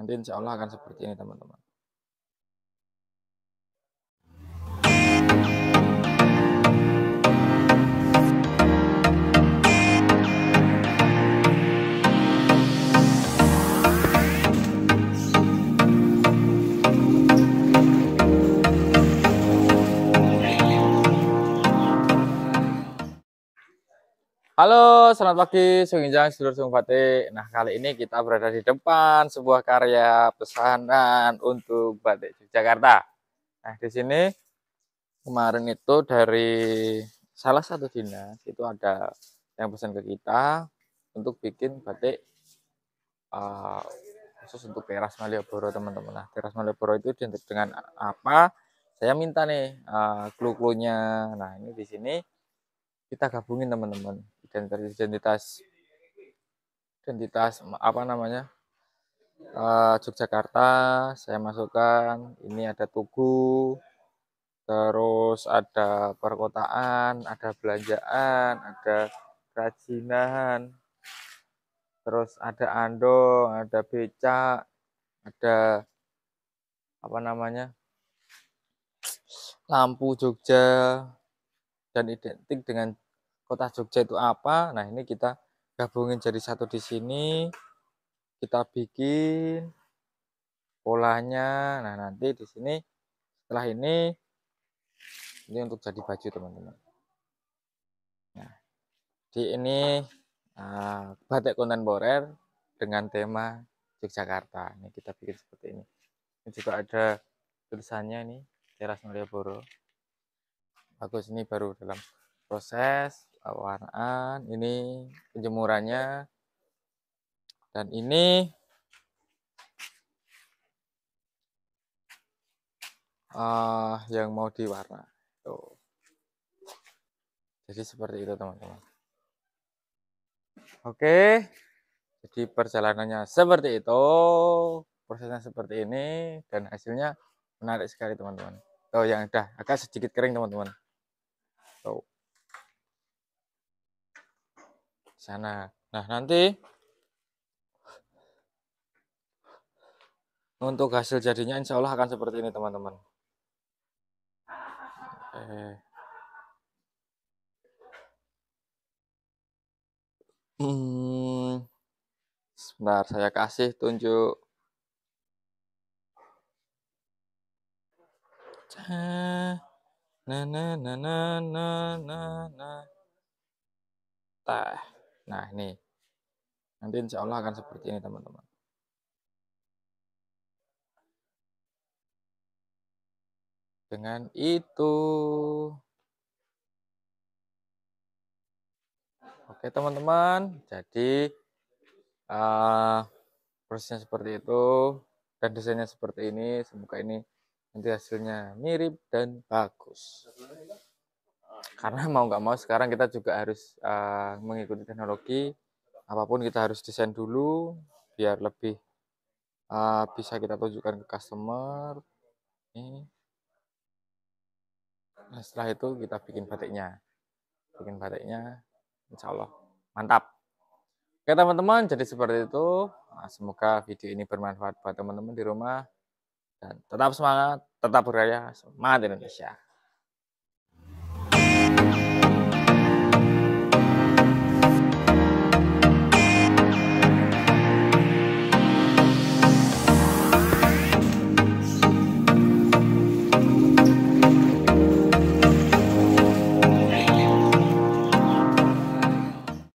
Nanti insya Allah akan seperti ini teman-teman. Halo, selamat pagi, Sudur Sung Batik. Nah, kali ini kita berada di depan sebuah karya pesanan untuk Batik Jakarta. Nah, di sini kemarin itu dari salah satu dinas itu ada yang pesan ke kita untuk bikin batik uh, khusus untuk teras Malioboro teman-teman. Nah, teras Malioboro itu identik dengan apa? Saya minta nih uh, clue-cluenya. Nah, ini di sini kita gabungin teman-teman identitas identitas identitas apa namanya uh, Yogyakarta saya masukkan ini ada Tugu terus ada perkotaan ada belanjaan ada kerajinan terus ada andong ada becak ada apa namanya lampu Jogja dan identik dengan kota Jogja itu apa. Nah, ini kita gabungin jadi satu di sini. Kita bikin polanya. Nah, nanti di sini setelah ini ini untuk jadi baju, teman-teman. Nah, di ini uh, batik kontemporer dengan tema Yogyakarta. Ini kita bikin seperti ini. Ini juga ada tulisannya ini, teras Malioboro. Bagus ini baru dalam proses pewarnaan ini penjemurannya dan ini uh, yang mau diwarna tuh jadi seperti itu teman-teman oke jadi perjalanannya seperti itu prosesnya seperti ini dan hasilnya menarik sekali teman-teman tuh yang udah agak sedikit kering teman-teman sana. Nah, nanti untuk hasil jadinya insya Allah akan seperti ini teman-teman. Hmm. Sebentar, saya kasih tunjuk. Nah, nah, nah, nah, nah, nah, nah. Nah ini nanti insya Allah akan seperti ini teman-teman. Dengan itu, oke teman-teman. Jadi uh, prosesnya seperti itu dan desainnya seperti ini. Semoga ini nanti hasilnya mirip dan bagus karena mau nggak mau sekarang kita juga harus uh, mengikuti teknologi apapun kita harus desain dulu biar lebih uh, bisa kita tunjukkan ke customer ini nah, setelah itu kita bikin batiknya bikin batiknya insya Allah mantap oke teman-teman jadi seperti itu nah, semoga video ini bermanfaat buat teman-teman di rumah dan tetap semangat tetap berkarya semangat Indonesia